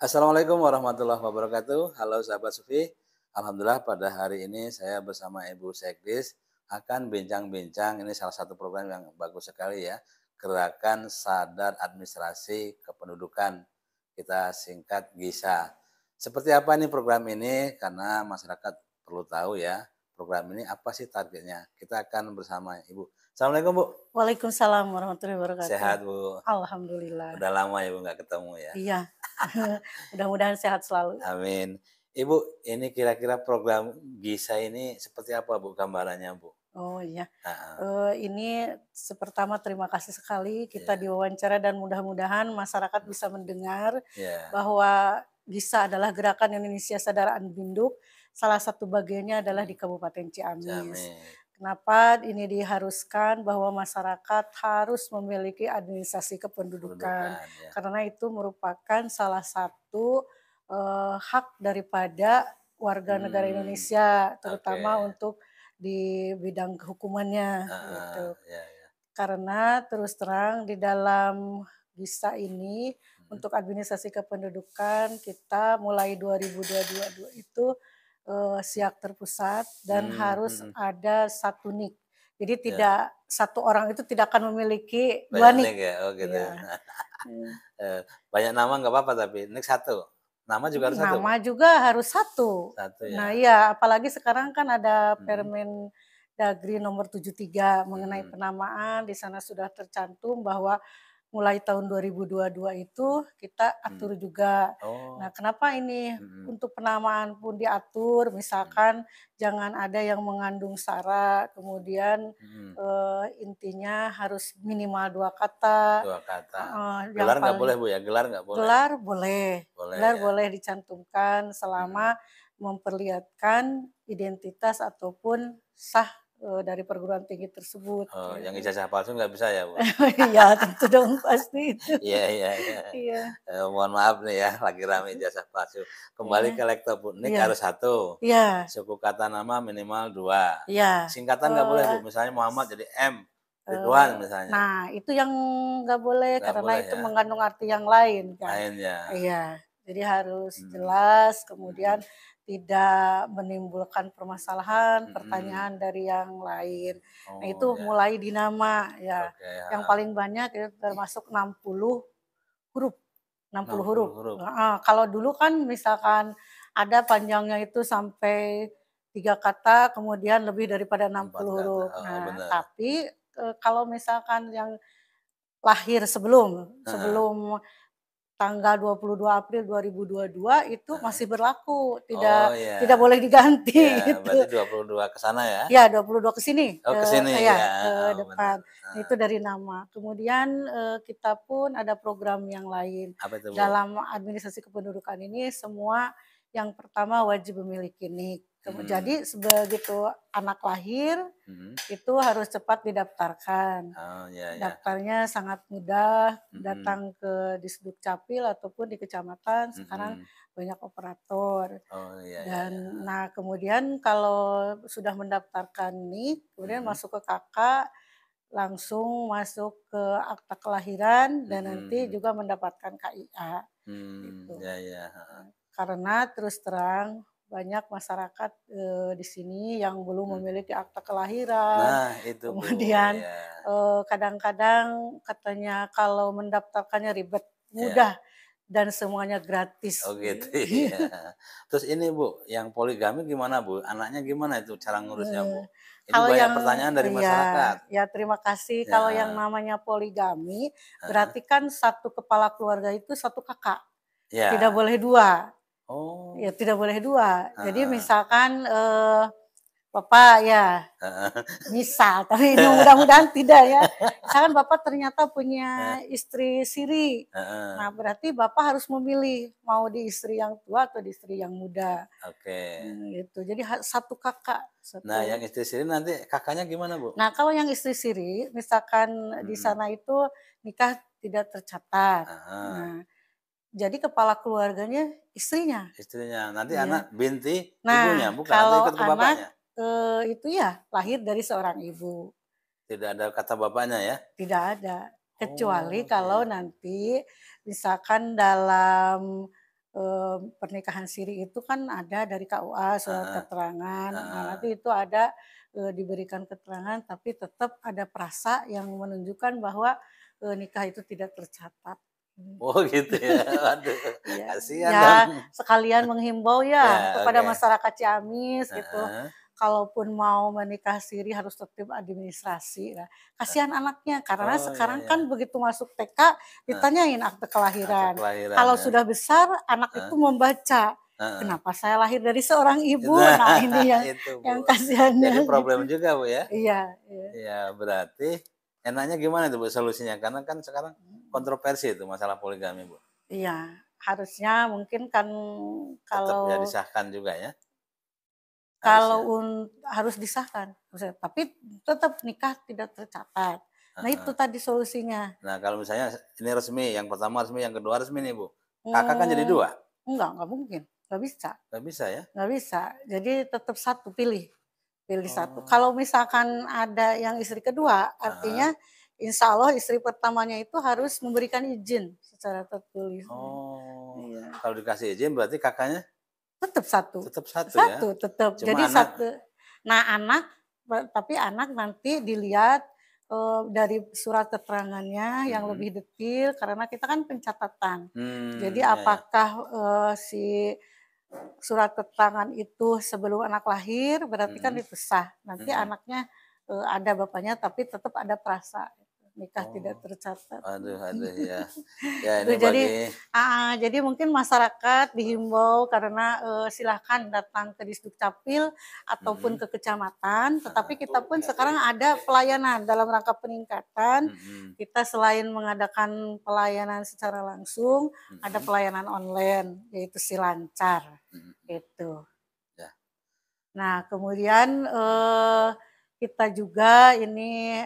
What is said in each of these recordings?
Assalamualaikum warahmatullahi wabarakatuh. Halo sahabat Sufi. Alhamdulillah pada hari ini saya bersama Ibu Sekdis akan bincang-bincang ini salah satu program yang bagus sekali ya. Gerakan Sadar Administrasi Kependudukan. Kita singkat GISA. Seperti apa ini program ini? Karena masyarakat perlu tahu ya program ini apa sih targetnya? Kita akan bersama Ibu. Assalamualaikum Bu. Waalaikumsalam warahmatullahi wabarakatuh. Sehat Bu. Alhamdulillah. Udah lama ya Bu nggak ketemu ya. Iya. Mudah-mudahan sehat selalu. Amin. Ibu, ini kira-kira program Gisa ini seperti apa Bu gambarannya Bu? Oh iya, uh -huh. uh, ini pertama terima kasih sekali kita yeah. diwawancara dan mudah-mudahan masyarakat bisa mendengar yeah. bahwa bisa adalah Gerakan Indonesia Sadaraan Binduk. Salah satu bagiannya adalah di Kabupaten Ciamis. Kenapa ini diharuskan bahwa masyarakat harus memiliki administrasi kependudukan? Pendudukan, ya. Karena itu merupakan salah satu uh, hak daripada warga hmm. negara Indonesia, terutama okay. untuk di bidang hukumannya. Uh, gitu. Ya, ya. Karena terus terang di dalam bisa ini untuk administrasi kependudukan kita mulai 2022 itu uh, siak terpusat dan hmm, harus hmm. ada satu nik. Jadi ya. tidak ya. satu orang itu tidak akan memiliki dua nik. Ya? Oh, gitu. Iya. ya. Eh, banyak nama nggak apa-apa tapi nik satu. Nama juga harus nama satu. Nama juga harus satu. Satu ya. Nah, ya apalagi sekarang kan ada hmm. permen Dagri nomor 73 mengenai hmm. penamaan di sana sudah tercantum bahwa mulai tahun 2022 itu kita hmm. atur hmm. juga. Oh. Nah, kenapa ini hmm. untuk penamaan pun diatur, hmm. misalkan hmm. jangan ada yang mengandung sara, kemudian hmm. eh, intinya harus minimal dua kata. Dua kata. Eh, gelar nggak boleh bu ya, gelar nggak boleh. Gelar boleh, boleh gelar ya. boleh dicantumkan selama hmm. memperlihatkan identitas ataupun sah uh, dari perguruan tinggi tersebut. Oh, yang gitu. ijazah palsu nggak bisa ya, Bu? Iya, tentu dong pasti itu. Iya, iya, iya. iya. Eh, mohon maaf nih ya, lagi ramai ijazah palsu. Kembali yeah. ke Bu. Ini yeah. harus satu. Iya. Yeah. Suku kata nama minimal dua. Iya. Singkatan nggak uh, boleh, Bu. Misalnya Muhammad jadi M. Ridwan eh, misalnya. Nah, itu yang nggak boleh gak karena boleh, itu ya? mengandung arti yang lain kan. Lain ya. Iya. Jadi harus hmm. jelas, kemudian hmm. tidak menimbulkan permasalahan, hmm. pertanyaan dari yang lain. Oh, nah itu oh, ya. mulai di nama ya. Okay, ya. Yang paling banyak itu ya, termasuk 60 huruf. 60, 60 huruf. huruf. Nah, kalau dulu kan misalkan ada panjangnya itu sampai tiga kata, kemudian lebih daripada 60 Empat huruf. Oh, nah, Oh, tapi eh, kalau misalkan yang lahir sebelum nah. sebelum tanggal 22 April 2022 itu masih berlaku, tidak oh, yeah. tidak boleh diganti yeah, gitu. Berarti 22 ke sana ya? Ya, 22 ke sini. Oh, ke eh, sini iya, ya. ke oh, depan. Ah. Itu dari nama. Kemudian eh, kita pun ada program yang lain. Apa itu, Dalam administrasi kependudukan ini semua yang pertama wajib memiliki NIK. Hmm. Jadi begitu anak lahir hmm. itu harus cepat didaftarkan. Oh, ya, ya. Daftarnya sangat mudah, hmm. datang ke di capil ataupun di kecamatan. Hmm. Sekarang hmm. banyak operator. Oh, ya, ya, ya. Dan ya, nah kemudian kalau sudah mendaftarkan nih, kemudian hmm. masuk ke kakak langsung masuk ke akta kelahiran dan hmm. nanti juga mendapatkan KIA. Hmm, gitu. ya, ya. Karena terus terang banyak masyarakat e, di sini yang belum hmm. memiliki akta kelahiran. Nah, itu. Kemudian iya. eh, kadang-kadang ya. e, katanya kalau mendaftarkannya ribet, iya. mudah ya. dan semuanya gratis. Oh gitu. ya. Terus ini Bu, yang poligami gimana Bu? Anaknya gimana itu cara eh, ngurusnya Bu? Ini kalau banyak yang, pertanyaan dari masyarakat. Ya, ya terima kasih. Ya. Kalau yang namanya poligami, berarti kan satu kepala keluarga itu satu kakak. Ya. Tidak boleh dua. Oh. Ya tidak boleh dua. -huh. Jadi ah. misalkan eh, Bapak ya, -huh. Ah. misal, tapi mudah-mudahan tidak ya. Misalkan Bapak ternyata punya -huh. Ah. istri siri, -huh. nah berarti Bapak harus memilih mau di istri yang tua atau di istri yang muda. Oke. Okay. Hmm, gitu. Jadi satu kakak. Satu. Nah yang istri siri nanti kakaknya gimana Bu? Nah kalau yang istri siri, misalkan hmm. di sana itu nikah tidak tercatat. Nah jadi kepala keluarganya istrinya. Istrinya. Nanti ya. anak binti nah, ibunya, bukan kalau ikut ke anak, E, itu ya lahir dari seorang ibu. Tidak ada kata bapaknya ya? Tidak ada. Kecuali oh, okay. kalau nanti misalkan dalam e, pernikahan siri itu kan ada dari KUA surat uh, keterangan. Uh, nah, nanti itu ada e, diberikan keterangan tapi tetap ada perasa yang menunjukkan bahwa e, nikah itu tidak tercatat Hmm. Oh gitu ya. Aduh, ya. kasihan. Ya, sekalian menghimbau ya, ya kepada okay. masyarakat Ciamis uh -huh. gitu. Kalaupun mau menikah siri harus tertib administrasi. Ya. kasihan uh anaknya karena oh, iya, sekarang iya, iya. kan begitu masuk TK ditanyain uh akte kelahiran. kelahiran Kalau ya. sudah besar anak itu membaca kenapa saya lahir dari seorang ibu nah, nah ini yang itu, yang kasihannya jadi gitu. problem juga bu ya iya iya ya, berarti enaknya gimana itu bu solusinya karena kan sekarang hmm kontroversi itu masalah poligami, Bu. Iya, harusnya mungkin kan kalau Tetap ya disahkan juga ya. Kalau un, harus disahkan, tapi tetap nikah tidak tercatat. Nah, itu tadi solusinya. Nah, kalau misalnya ini resmi, yang pertama resmi, yang kedua resmi nih, Bu. Kakak hmm, kan eh, jadi dua? Enggak, enggak mungkin. Enggak bisa. Enggak bisa ya? Enggak bisa. Jadi tetap satu pilih. Pilih oh. satu. Kalau misalkan ada yang istri kedua, artinya uh-huh insya Allah istri pertamanya itu harus memberikan izin secara tertulis. Oh, iya. kalau dikasih izin berarti kakaknya? Tetap satu. Tetap satu, satu ya? tetap. Cuma Jadi anak. satu. Nah anak, tapi anak nanti dilihat uh, dari surat keterangannya hmm. yang lebih detail karena kita kan pencatatan. Hmm, Jadi iya, iya. apakah uh, si surat keterangan itu sebelum anak lahir berarti kan hmm. kan dipisah. Nanti hmm. anaknya eh, ada bapaknya tapi tetap ada perasa nikah oh. tidak tercatat. Aduh, aduh ya. ya ini gitu, jadi, bagi... uh, ah, jadi mungkin masyarakat dihimbau karena uh, silahkan datang ke Disduk Capil ataupun -hmm. ke kecamatan. Tetapi ah, kita oh, pun iya, sekarang iya. ada pelayanan dalam rangka peningkatan. -hmm. Kita selain mengadakan pelayanan secara langsung, -hmm. ada pelayanan online yaitu Silancar. -hmm. Itu. Ya. Nah, kemudian uh, kita juga ini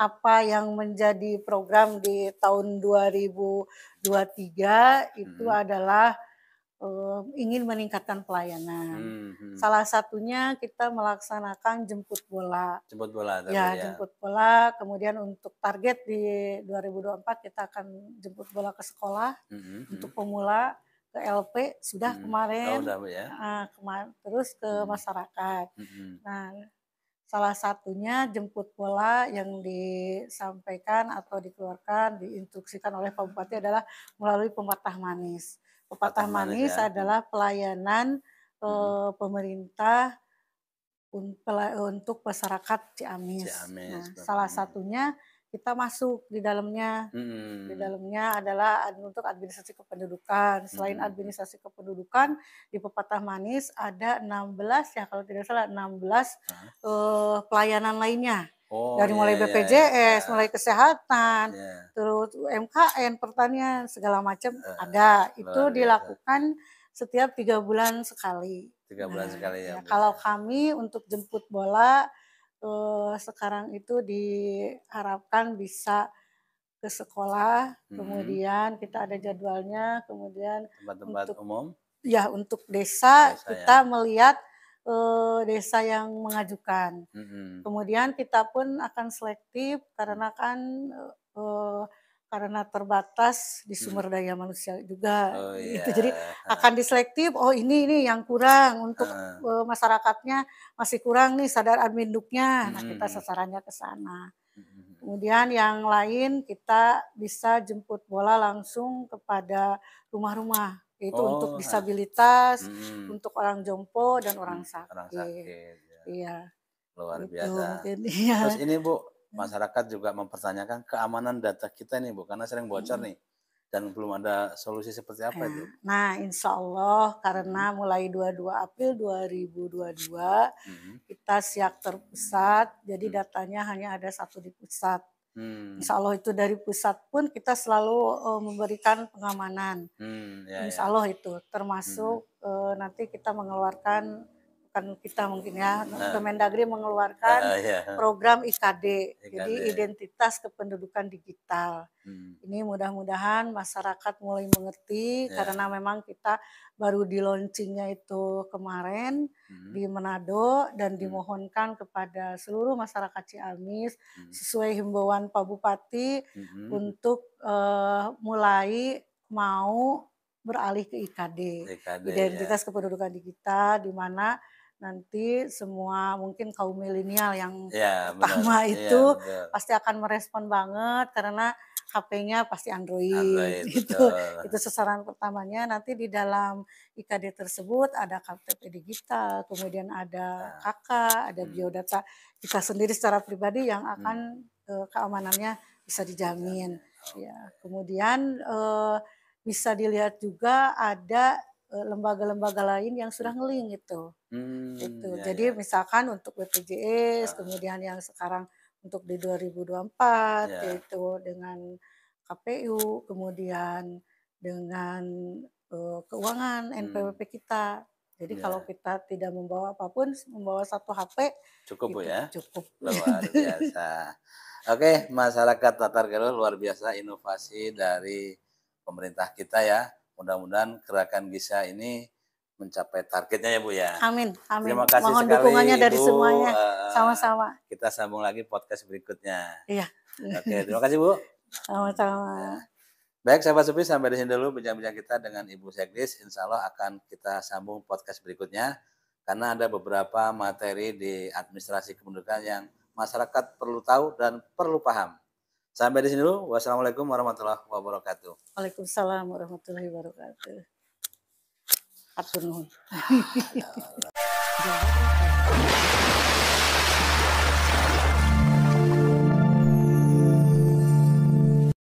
apa yang menjadi program di tahun 2023 itu hmm. adalah um, ingin meningkatkan pelayanan. Hmm, Salah satunya kita melaksanakan jemput bola. Jemput bola. Ya, ya, jemput bola. Kemudian untuk target di 2024 kita akan jemput bola ke sekolah hmm, untuk pemula ke LP sudah hmm. kemarin. Oh, ya. uh, ah, kemar terus ke hmm. masyarakat. Hmm. Nah, Salah satunya jemput bola yang disampaikan atau dikeluarkan, diinstruksikan oleh Pak Bupati adalah melalui pematah manis. Pematah manis ya. adalah pelayanan hmm. uh, pemerintah untuk masyarakat Ciamis. Ciamis nah, salah satunya kita masuk di dalamnya. Hmm. Di dalamnya adalah untuk administrasi kependudukan. Selain hmm. administrasi kependudukan, di Pepatah Manis ada 16 ya kalau tidak salah 16 huh? uh, pelayanan lainnya. Oh, dari mulai yeah, BPJS, yeah, yeah. mulai kesehatan, yeah. terus UMKM, pertanian, segala macam uh, ada. Itu dilakukan setiap tiga bulan sekali. Tiga bulan nah, sekali ya. ya kalau ya. kami untuk jemput bola uh, sekarang itu diharapkan bisa ke sekolah, hmm. kemudian kita ada jadwalnya, kemudian tempat-tempat untuk, umum. Ya, untuk desa, desa ya. kita ya. melihat uh, desa yang mengajukan. Hmm. Kemudian kita pun akan selektif karena kan uh, karena terbatas di hmm. sumber daya manusia juga oh, yeah. itu iya. jadi akan diselektif oh ini ini yang kurang untuk uh. masyarakatnya masih kurang nih sadar admin duknya. nah kita hmm. sasarannya ke sana hmm. kemudian yang lain kita bisa jemput bola langsung kepada rumah-rumah itu oh, untuk disabilitas hmm. untuk orang jompo dan orang sakit, orang sakit ya. iya luar itu, biasa mungkin, iya. terus ini bu masyarakat juga mempertanyakan keamanan data kita nih Bu karena sering bocor hmm. nih dan belum ada solusi seperti apa itu. Eh, nah, insya Allah karena hmm. mulai 22 April 2022 hmm. kita siap terpusat, jadi hmm. datanya hanya ada satu di pusat. Hmm. Insya Allah itu dari pusat pun kita selalu uh, memberikan pengamanan. Hmm, ya, insya ya. itu termasuk hmm. uh, nanti kita mengeluarkan kan kita mungkin ya ah. Kemendagri mengeluarkan uh, yeah. Iya. program IKD, IKD jadi identitas kependudukan digital hmm. ini mudah-mudahan masyarakat mulai mengerti yeah. karena memang kita baru di launchingnya itu kemarin hmm. di Manado dan hmm. dimohonkan kepada seluruh masyarakat Ciamis hmm. sesuai himbauan Pak Bupati hmm. untuk uh, mulai mau beralih ke IKD, IKD ya. identitas ya. kependudukan digital di mana nanti semua mungkin kaum milenial yang ya, pertama iya, itu ya, pasti akan merespon banget karena HP-nya pasti Android, Android gitu. Itu sasaran pertamanya. Nanti di dalam IKD tersebut ada KTP digital, kemudian ada nah. KK, ada hmm. biodata kita sendiri secara pribadi yang hmm. akan hmm. uh, keamanannya bisa dijamin. Ya, kemudian uh, bisa dilihat juga ada Eh, lembaga-lembaga lain yang sudah ngeling itu. Hmm, itu. Ya, Jadi ya. misalkan untuk BPJS, ya. Ah. kemudian yang sekarang untuk di 2024 ya. yaitu dengan KPU, kemudian dengan uh, keuangan NPWP hmm. kita. Jadi ya. kalau kita tidak membawa apapun, membawa satu HP cukup Bu gitu, ya. Cukup. Luar biasa. Oke, masyarakat Tatar Galuh luar biasa inovasi dari pemerintah kita ya Mudah-mudahan gerakan Gisa ini mencapai targetnya ya Bu ya. Amin, amin. Terima kasih Mohon sekali, dukungannya dari semuanya. Eh, Sama-sama. Uh, kita sambung lagi podcast berikutnya. Iya. Oke, terima kasih Bu. Sama-sama. Baik sahabat Supi sampai di sini dulu bincang-bincang kita dengan Ibu Sekdis. Insya Allah akan kita sambung podcast berikutnya karena ada beberapa materi di administrasi kependudukan yang masyarakat perlu tahu dan perlu paham. Sampai di sini dulu. Wassalamualaikum warahmatullahi wabarakatuh. Waalaikumsalam warahmatullahi wabarakatuh. Atur